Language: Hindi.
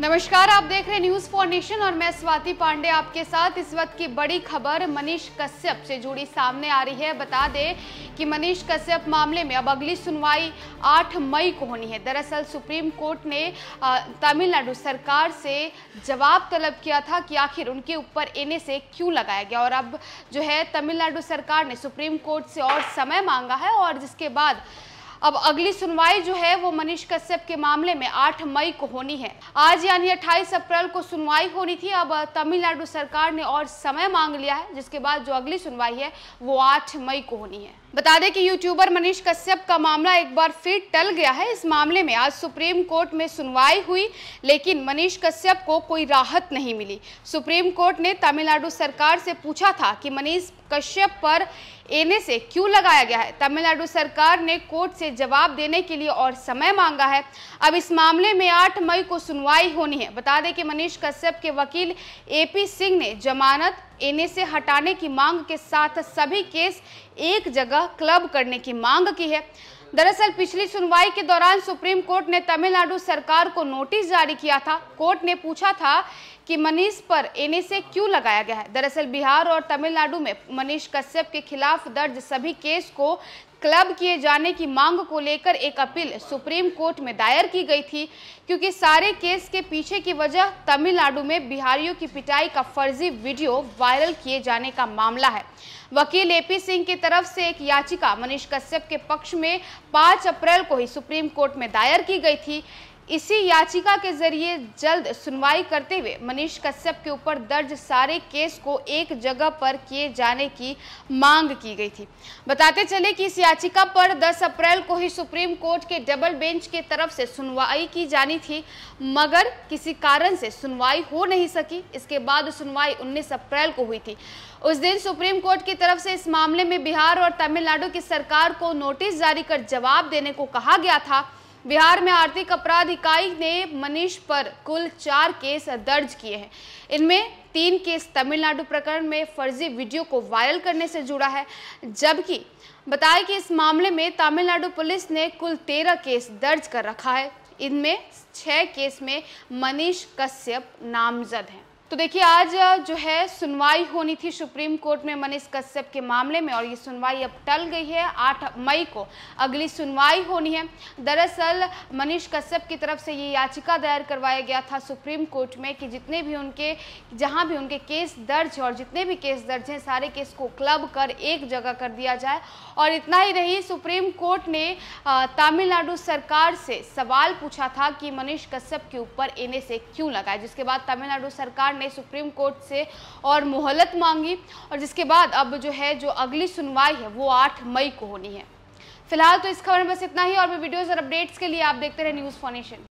नमस्कार आप देख रहे न्यूज फॉर नेशन और मैं स्वाति पांडे आपके साथ इस वक्त की बड़ी खबर मनीष कश्यप से जुड़ी सामने आ रही है बता दें कि मनीष कश्यप मामले में अब अगली सुनवाई 8 मई को होनी है दरअसल सुप्रीम कोर्ट ने तमिलनाडु सरकार से जवाब तलब किया था कि आखिर उनके ऊपर एन क्यों लगाया गया और अब जो है तमिलनाडु सरकार ने सुप्रीम कोर्ट से और समय मांगा है और जिसके बाद अब अगली सुनवाई जो है वो मनीष कश्यप के मामले में 8 मई को होनी है आज यानी 28 अप्रैल को सुनवाई होनी थी अब तमिलनाडु सरकार ने और समय मांग लिया है जिसके बाद जो अगली सुनवाई है वो 8 मई को होनी है बता दें कि यूट्यूबर मनीष कश्यप का मामला एक बार फिर टल गया है इस मामले में आज सुप्रीम कोर्ट में सुनवाई हुई लेकिन मनीष कश्यप को कोई राहत नहीं मिली सुप्रीम कोर्ट ने तमिलनाडु सरकार से पूछा था कि मनीष कश्यप पर एने से क्यों लगाया गया है तमिलनाडु सरकार ने कोर्ट से जवाब देने के लिए और समय मांगा है अब इस मामले में 8 मई को सुनवाई होनी है बता दें कि मनीष कश्यप के वकील एपी सिंह ने जमानत एन से हटाने की मांग के साथ सभी केस एक जगह क्लब करने की मांग की है दरअसल पिछली सुनवाई के दौरान सुप्रीम कोर्ट ने तमिलनाडु सरकार को नोटिस जारी किया था कोर्ट ने पूछा था कि मनीष पर एनएसए क्यों लगाया गया है दरअसल बिहार और तमिलनाडु में मनीष कश्यप के खिलाफ दर्ज सभी केस को क्लब किए जाने की मांग को लेकर एक अपील सुप्रीम कोर्ट में दायर की गई थी क्योंकि सारे केस के पीछे की वजह तमिलनाडु में बिहारियों की पिटाई का फर्जी वीडियो वायरल किए जाने का मामला है वकील एपी सिंह की तरफ से एक याचिका मनीष कश्यप के पक्ष में 5 अप्रैल को ही सुप्रीम कोर्ट में दायर की गई थी इसी याचिका के जरिए जल्द सुनवाई करते हुए मनीष कश्यप के ऊपर दर्ज सारे केस को एक जगह पर किए जाने की मांग की गई थी बताते चले कि इस याचिका पर 10 अप्रैल को ही सुप्रीम कोर्ट के डबल बेंच के तरफ से सुनवाई की जानी थी मगर किसी कारण से सुनवाई हो नहीं सकी इसके बाद सुनवाई 19 अप्रैल को हुई थी उस दिन सुप्रीम कोर्ट की तरफ से इस मामले में बिहार और तमिलनाडु की सरकार को नोटिस जारी कर जवाब देने को कहा गया था बिहार में आर्थिक अपराध इकाई ने मनीष पर कुल चार केस दर्ज किए हैं इनमें तीन केस तमिलनाडु प्रकरण में फर्जी वीडियो को वायरल करने से जुड़ा है जबकि बताया कि इस मामले में तमिलनाडु पुलिस ने कुल तेरह केस दर्ज कर रखा है इनमें छः केस में मनीष कश्यप नामजद हैं तो देखिए आज जो है सुनवाई होनी थी सुप्रीम कोर्ट में मनीष कश्यप के मामले में और ये सुनवाई अब टल गई है 8 मई को अगली सुनवाई होनी है दरअसल मनीष कश्यप की तरफ से ये याचिका दायर करवाया गया था सुप्रीम कोर्ट में कि जितने भी उनके जहां भी उनके केस दर्ज और जितने भी केस दर्ज हैं सारे केस को क्लब कर एक जगह कर दिया जाए और इतना ही नहीं सुप्रीम कोर्ट ने तमिलनाडु सरकार से सवाल पूछा था कि मनीष कश्यप के ऊपर एन क्यों लगाए जिसके बाद तमिलनाडु सरकार में सुप्रीम कोर्ट से और मोहलत मांगी और जिसके बाद अब जो है जो अगली सुनवाई है वो आठ मई को होनी है फिलहाल तो इस खबर में बस इतना ही और भी वीडियोज़ और अपडेट्स के लिए आप देखते रहे न्यूज़ फॉनेशन